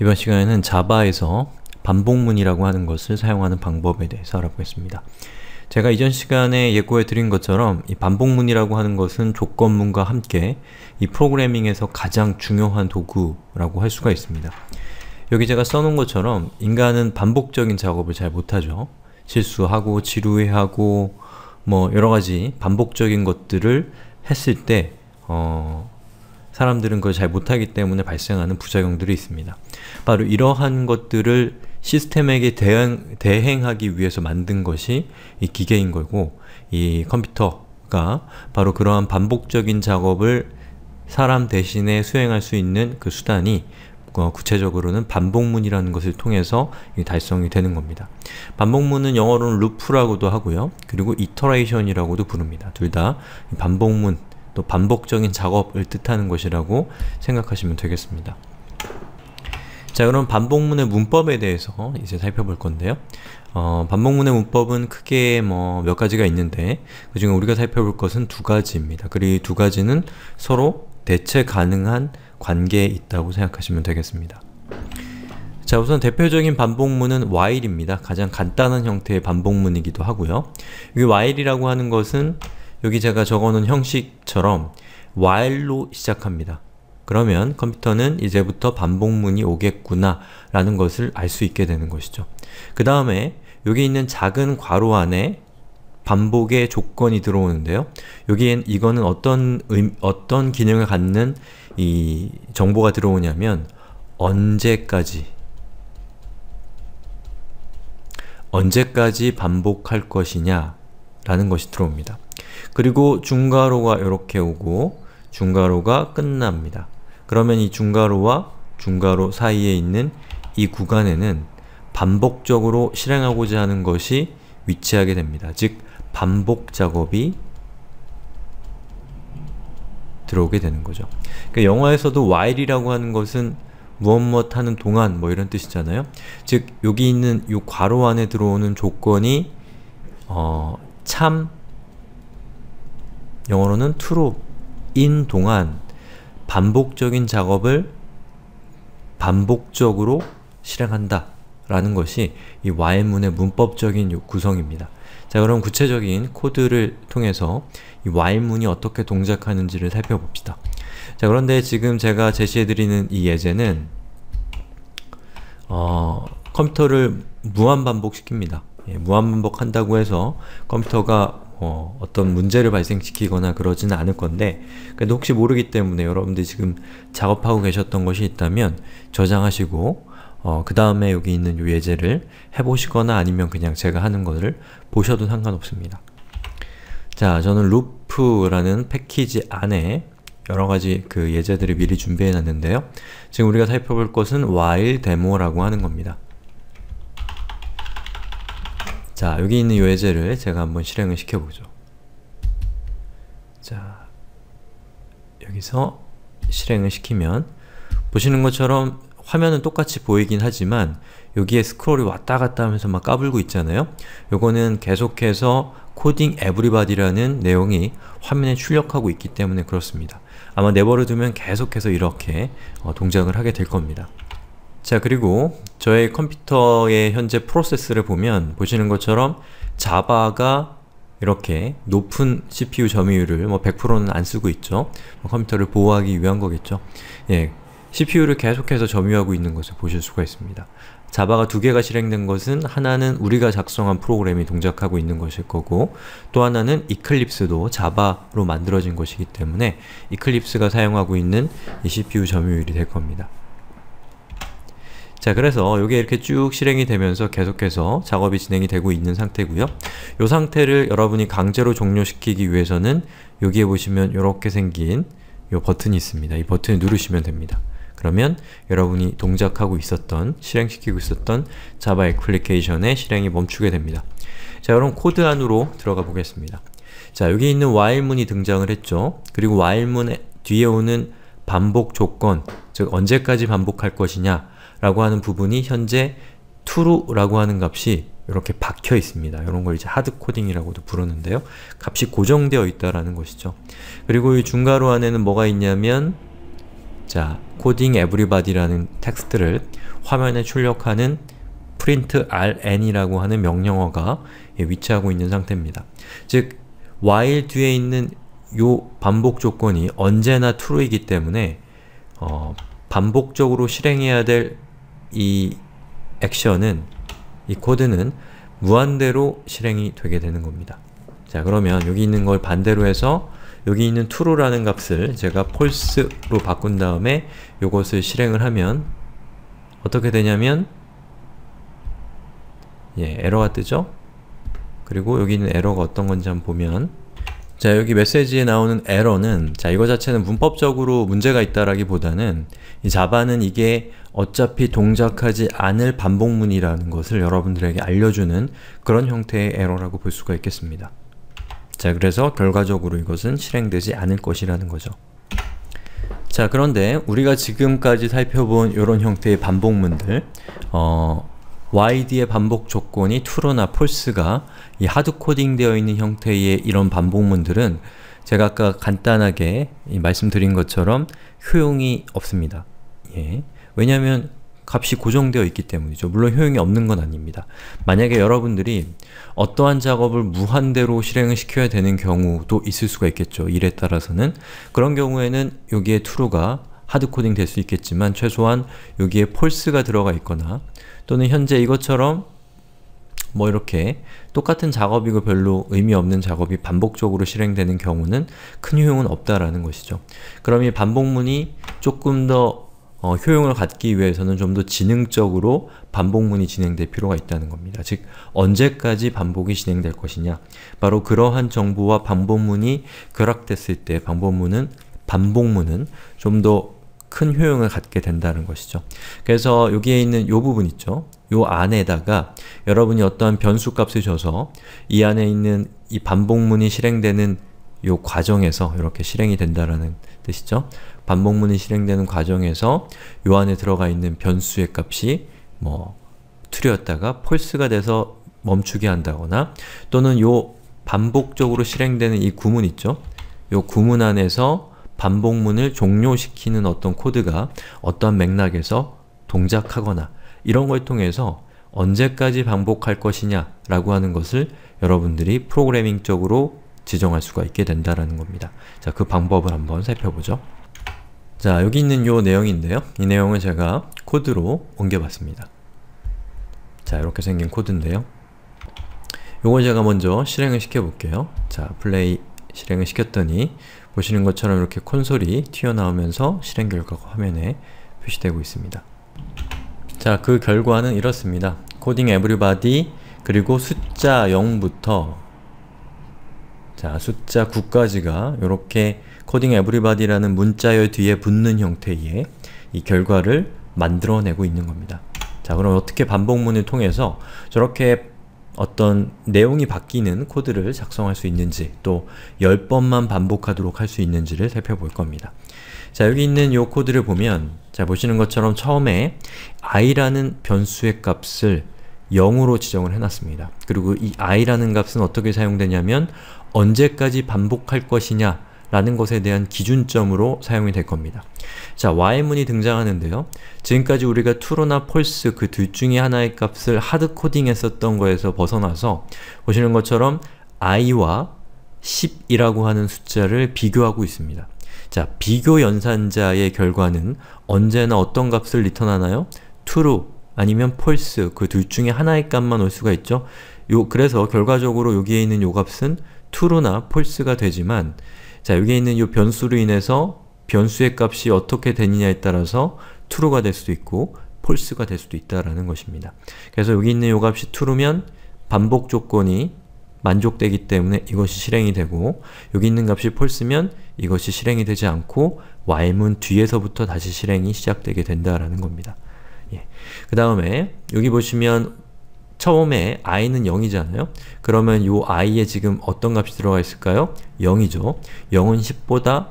이번 시간에는 자바에서 반복문이라고 하는 것을 사용하는 방법에 대해서 알아보겠습니다. 제가 이전 시간에 예고해 드린 것처럼 이 반복문이라고 하는 것은 조건문과 함께 이 프로그래밍에서 가장 중요한 도구라고 할 수가 있습니다. 여기 제가 써놓은 것처럼 인간은 반복적인 작업을 잘 못하죠. 실수하고 지루해하고 뭐 여러가지 반복적인 것들을 했을 때 어, 사람들은 그걸 잘 못하기 때문에 발생하는 부작용들이 있습니다. 바로 이러한 것들을 시스템에게 대응, 대행하기 위해서 만든 것이 이 기계인 거고 이 컴퓨터가 바로 그러한 반복적인 작업을 사람 대신에 수행할 수 있는 그 수단이 어, 구체적으로는 반복문이라는 것을 통해서 달성이 되는 겁니다. 반복문은 영어로는 루프라고도 하고요. 그리고 이터레이션이라고도 부릅니다. 둘 다 반복문, 또 반복적인 작업을 뜻하는 것이라고 생각하시면 되겠습니다. 자 그럼 반복문의 문법에 대해서 이제 살펴볼 건데요. 어, 반복문의 문법은 크게 뭐 몇 가지가 있는데 그 중에 우리가 살펴볼 것은 두 가지입니다. 그리고 두 가지는 서로 대체 가능한 관계에 있다고 생각하시면 되겠습니다. 자 우선 대표적인 반복문은 while입니다. 가장 간단한 형태의 반복문이기도 하고요. 이 while이라고 하는 것은 여기 제가 적어놓은 형식처럼 while로 시작합니다. 그러면 컴퓨터는 이제부터 반복문이 오겠구나 라는 것을 알 수 있게 되는 것이죠. 그 다음에 여기 있는 작은 괄호 안에 반복의 조건이 들어오는데요. 여기엔 이거는 어떤 음, 어떤 기능을 갖는 이 정보가 들어오냐면 언제까지 언제까지 반복할 것이냐 라는 것이 들어옵니다. 그리고 중괄호가 이렇게 오고 중괄호가 끝납니다. 그러면 이 중괄호와 중괄호 사이에 있는 이 구간에는 반복적으로 실행하고자 하는 것이 위치하게 됩니다. 즉, 반복 작업이 들어오게 되는 거죠. 그러니까 영어에서도 while이라고 하는 것은 무엇무엇 하는 동안 뭐 이런 뜻이잖아요. 즉, 여기 있는 이 괄호 안에 들어오는 조건이 어, 참 영어로는 true인 동안 반복적인 작업을 반복적으로 실행한다 라는 것이 이 while문의 문법적인 구성입니다. 자 그럼 구체적인 코드를 통해서 이 while문이 어떻게 동작하는지를 살펴봅시다. 자 그런데 지금 제가 제시해드리는 이 예제는 어, 컴퓨터를 무한반복시킵니다. 예, 무한반복한다고 해서 컴퓨터가 어, 떤 문제를 발생시키거나 그러지는 않을 건데 그래도 혹시 모르기 때문에 여러분들이 지금 작업하고 계셨던 것이 있다면 저장하시고 어, 그 다음에 여기 있는 요 예제를 해보시거나 아니면 그냥 제가 하는 것을 보셔도 상관없습니다. 자, 저는 루프라는 패키지 안에 여러가지 그 예제들을 미리 준비해놨는데요. 지금 우리가 살펴볼 것은 while demo라고 하는 겁니다. 자, 여기 있는 요 예제를 제가 한번 실행을 시켜보죠. 자, 여기서 실행을 시키면 보시는 것처럼 화면은 똑같이 보이긴 하지만 여기에 스크롤이 왔다 갔다 하면서 막 까불고 있잖아요. 요거는 계속해서 코딩 에브리바디라는 내용이 화면에 출력하고 있기 때문에 그렇습니다. 아마 내버려 두면 계속해서 이렇게 어, 동작을 하게 될 겁니다. 자 그리고 저의 컴퓨터의 현재 프로세스를 보면 보시는 것처럼 자바가 이렇게 높은 CPU 점유율을 뭐 100%는 안 쓰고 있죠. 뭐 컴퓨터를 보호하기 위한 거겠죠. 예, CPU를 계속해서 점유하고 있는 것을 보실 수가 있습니다. 자바가 두 개가 실행된 것은 하나는 우리가 작성한 프로그램이 동작하고 있는 것일 거고 또 하나는 이클립스도 자바로 만들어진 것이기 때문에 이클립스가 사용하고 있는 이 CPU 점유율이 될 겁니다. 자 그래서 이게 이렇게 쭉 실행이 되면서 계속해서 작업이 진행이 되고 있는 상태고요. 이 상태를 여러분이 강제로 종료시키기 위해서는 여기에 보시면 이렇게 생긴 이 버튼이 있습니다. 이 버튼을 누르시면 됩니다. 그러면 여러분이 동작하고 있었던, 실행시키고 있었던 자바 애플리케이션의 실행이 멈추게 됩니다. 자, 그럼 코드 안으로 들어가 보겠습니다. 자, 여기 있는 while문이 등장을 했죠. 그리고 while문 뒤에 오는 반복 조건, 즉 언제까지 반복할 것이냐 라고 하는 부분이 현재 true라고 하는 값이 이렇게 박혀 있습니다. 이런 걸 이제 하드코딩이라고도 부르는데요. 값이 고정되어 있다라는 것이죠. 그리고 이 중괄호 안에는 뭐가 있냐면 자, 코딩 에브리바디라는 텍스트를 화면에 출력하는 print rn이라고 하는 명령어가 예, 위치하고 있는 상태입니다. 즉, while 뒤에 있는 요 반복 조건이 언제나 true이기 때문에 어, 반복적으로 실행해야 될이 액션은 이 코드는 무한대로 실행이 되게 되는 겁니다. 자 그러면 여기 있는 걸 반대로 해서 여기 있는 true라는 값을 제가 false로 바꾼 다음에 이것을 실행을 하면 어떻게 되냐면 예, 에러가 뜨죠? 그리고 여기 있는 에러가 어떤 건지 한번 보면 자 여기 메시지에 나오는 에러는 자 이거 자체는 문법적으로 문제가 있다라기보다는 이 자바는 이게 어차피 동작하지 않을 반복문이라는 것을 여러분들에게 알려주는 그런 형태의 에러라고 볼 수가 있겠습니다. 자 그래서 결과적으로 이것은 실행되지 않을 것이라는 거죠. 자 그런데 우리가 지금까지 살펴본 이런 형태의 반복문들 어, yd의 반복 조건이 true나 false가 이 하드코딩 되어 있는 형태의 이런 반복문들은 제가 아까 간단하게 말씀드린 것처럼 효용이 없습니다. 예. 왜냐하면 값이 고정되어 있기 때문이죠. 물론 효용이 없는 건 아닙니다. 만약에 여러분들이 어떠한 작업을 무한대로 실행을 시켜야 되는 경우도 있을 수가 있겠죠. 일에 따라서는. 그런 경우에는 여기에 true가 하드코딩 될 수 있겠지만 최소한 여기에 false가 들어가 있거나 또는 현재 이것처럼 뭐 이렇게 똑같은 작업이고 별로 의미 없는 작업이 반복적으로 실행되는 경우는 큰 효용은 없다라는 것이죠. 그럼 이 반복문이 조금 더 어, 효용을 갖기 위해서는 좀 더 지능적으로 반복문이 진행될 필요가 있다는 겁니다. 즉, 언제까지 반복이 진행될 것이냐 바로 그러한 정보와 반복문이 결합됐을 때 반복문은 반복문은 좀더 큰 효용을 갖게 된다는 것이죠. 그래서 여기에 있는 요 부분 있죠? 요 안에다가 여러분이 어떠한 변수값을 줘서 이 안에 있는 이 반복문이 실행되는 요 과정에서 이렇게 실행이 된다라는 뜻이죠. 반복문이 실행되는 과정에서 요 안에 들어가 있는 변수의 값이 뭐틀렸다가폴스가 돼서 멈추게 한다거나 또는 요 반복적으로 실행되는 이 구문 있죠? 요 구문 안에서 반복문을 종료시키는 어떤 코드가 어떤 맥락에서 동작하거나 이런 걸 통해서 언제까지 반복할 것이냐 라고 하는 것을 여러분들이 프로그래밍적으로 지정할 수가 있게 된다라는 겁니다. 자, 그 방법을 한번 살펴보죠. 자, 여기 있는 요 내용인데요. 이 내용을 제가 코드로 옮겨봤습니다. 자, 이렇게 생긴 코드인데요. 요걸 제가 먼저 실행을 시켜볼게요. 자, 플레이 실행을 시켰더니 보시는 것처럼 이렇게 콘솔이 튀어나오면서 실행 결과가 화면에 표시되고 있습니다. 자, 그 결과는 이렇습니다. 코딩 에브리바디 그리고 숫자 0부터 자, 숫자 9까지가 이렇게 코딩 에브리바디라는 문자열 뒤에 붙는 형태의 이 결과를 만들어내고 있는 겁니다. 자, 그럼 어떻게 반복문을 통해서 저렇게 어떤 내용이 바뀌는 코드를 작성할 수 있는지 또 10번만 반복하도록 할 수 있는지를 살펴볼 겁니다. 자 여기 있는 이 코드를 보면 자 보시는 것처럼 처음에 i라는 변수의 값을 0으로 지정을 해놨습니다. 그리고 이 i라는 값은 어떻게 사용되냐면 언제까지 반복할 것이냐 라는 것에 대한 기준점으로 사용이 될 겁니다. 자, y문이 등장하는데요. 지금까지 우리가 true나 false 그 둘 중에 하나의 값을 하드코딩했었던 거에서 벗어나서 보시는 것처럼 i와 10이라고 하는 숫자를 비교하고 있습니다. 자, 비교 연산자의 결과는 언제나 어떤 값을 리턴하나요? true 아니면 false 그 둘 중에 하나의 값만 올 수가 있죠. 요 그래서 결과적으로 여기에 있는 요 값은 true나 false가 되지만 자, 여기에 있는 이 변수로 인해서 변수의 값이 어떻게 되느냐에 따라서 true가 될 수도 있고 false가 될 수도 있다라는 것입니다. 그래서 여기 있는 이 값이 true면 반복 조건이 만족되기 때문에 이것이 실행이 되고 여기 있는 값이 false면 이것이 실행이 되지 않고 while문 뒤에서부터 다시 실행이 시작되게 된다라는 겁니다. 예. 그 다음에 여기 보시면 처음에 i는 0이잖아요? 그러면 이 i에 지금 어떤 값이 들어가 있을까요? 0이죠. 0은 10보다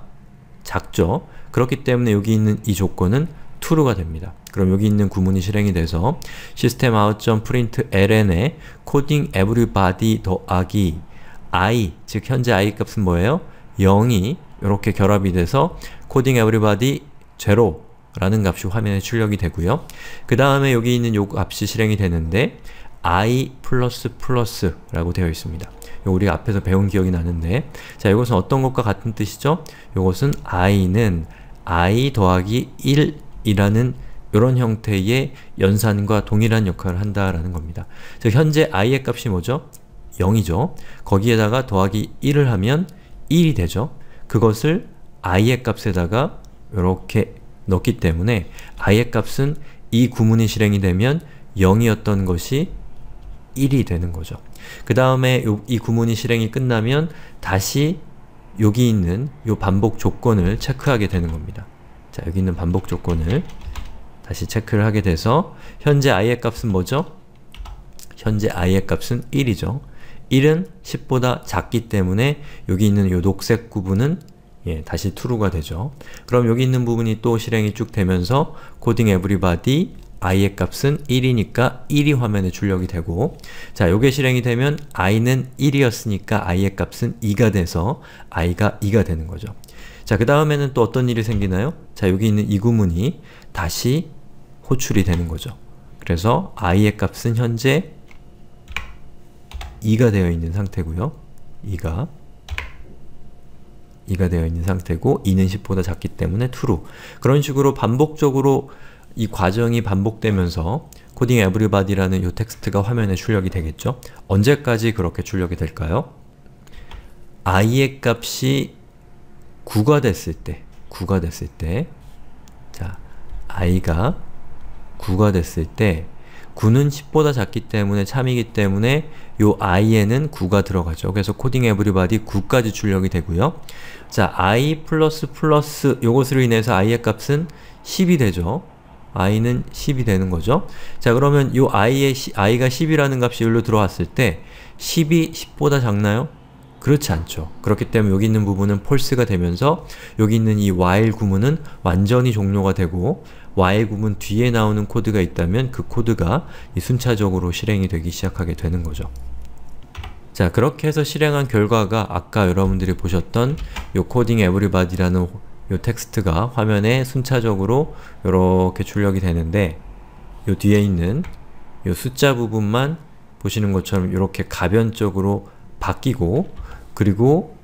작죠. 그렇기 때문에 여기 있는 이 조건은 true가 됩니다. 그럼 여기 있는 구문이 실행이 돼서 system out.print ln에 coding everybody 더하기 i, 즉 현재 i 값은 뭐예요? 0이 이렇게 결합이 돼서 coding everybody 제로 라는 값이 화면에 출력이 되고요. 그 다음에 여기 있는 요 값이 실행이 되는데 i 라고 되어 있습니다. 우리 앞에서 배운 기억이 나는데 자 이것은 어떤 것과 같은 뜻이죠? 이것은 i는 i 더하기 1이라는 이런 형태의 연산과 동일한 역할을 한다라는 겁니다. 즉 현재 i의 값이 뭐죠? 0이죠. 거기에다가 더하기 1을 하면 1이 되죠. 그것을 i의 값에다가 이렇게 넣기 때문에 i의 값은 이 구문이 실행이 되면 0이었던 것이 1이 되는 거죠. 그 다음에 이 구문이 실행이 끝나면 다시 여기 있는 이 반복 조건을 체크하게 되는 겁니다. 자, 여기 있는 반복 조건을 다시 체크를 하게 돼서 현재 i의 값은 뭐죠? 현재 i의 값은 1이죠. 1은 10보다 작기 때문에 여기 있는 이 녹색 구분은 예, 다시 true가 되죠. 그럼 여기 있는 부분이 또 실행이 쭉 되면서 coding everybody i의 값은 1이니까 1이 화면에 출력이 되고 자, 요게 실행이 되면 i는 1이었으니까 i의 값은 2가 돼서 i가 2가 되는 거죠. 자, 그 다음에는 또 어떤 일이 생기나요? 자, 여기 있는 이 구문이 다시 호출이 되는 거죠. 그래서 i의 값은 현재 2가 되어 있는 상태고요. 2가 2가 되어 있는 상태고 2는 10보다 작기 때문에 true 그런 식으로 반복적으로 이 과정이 반복되면서 코딩 에브리바디라는 이 텍스트가 화면에 출력이 되겠죠? 언제까지 그렇게 출력이 될까요? i의 값이 9가 됐을 때 9가 됐을 때 자, i가 9가 됐을 때 9는 10보다 작기 때문에 참이기 때문에 요 i에는 9가 들어가죠. 그래서 코딩 에브리바디 9까지 출력이 되고요. 자, i 요것으로 인해서 i의 값은 10이 되죠. i는 10이 되는 거죠. 자 그러면 요 i의 i가 10이라는 값이 여기로 들어왔을 때 10이 10보다 작나요? 그렇지 않죠. 그렇기 때문에 여기 있는 부분은 false가 되면서 여기 있는 이 while 구문은 완전히 종료가 되고 while 구문 뒤에 나오는 코드가 있다면 그 코드가 순차적으로 실행이 되기 시작하게 되는 거죠. 자, 그렇게 해서 실행한 결과가 아까 여러분들이 보셨던 요 coding everybody라는 요 텍스트가 화면에 순차적으로 이렇게 출력이 되는데 요 뒤에 있는 요 숫자 부분만 보시는 것처럼 이렇게 가변적으로 바뀌고 그리고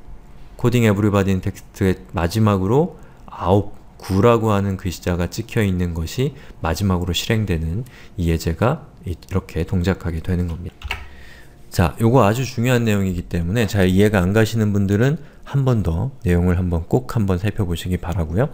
코딩 에브리바디 텍스트의 마지막으로 아홉 9라고 하는 글자가 씨 찍혀 있는 것이 마지막으로 실행되는 이 예제가 이렇게 동작하게 되는 겁니다. 자, 요거 아주 중요한 내용이기 때문에 잘 이해가 안 가시는 분들은 한 번 더 내용을 한번 꼭 한 번 살펴보시기 바라고요.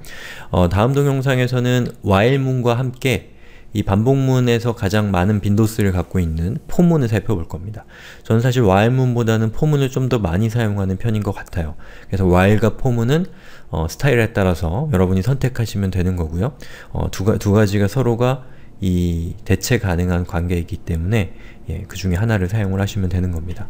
어, 다음 동영상에서는 while문과 함께 이 반복문에서 가장 많은 빈도수를 갖고 있는 포문을 살펴볼 겁니다. 저는 사실 while문보다는 포문을 좀 더 많이 사용하는 편인 것 같아요. 그래서 while과 포문은 어, 스타일에 따라서 여러분이 선택하시면 되는 거고요. 어, 두, 두 가지가 서로가 이 대체 가능한 관계이기 때문에 예, 그 중에 하나를 사용을 하시면 되는 겁니다.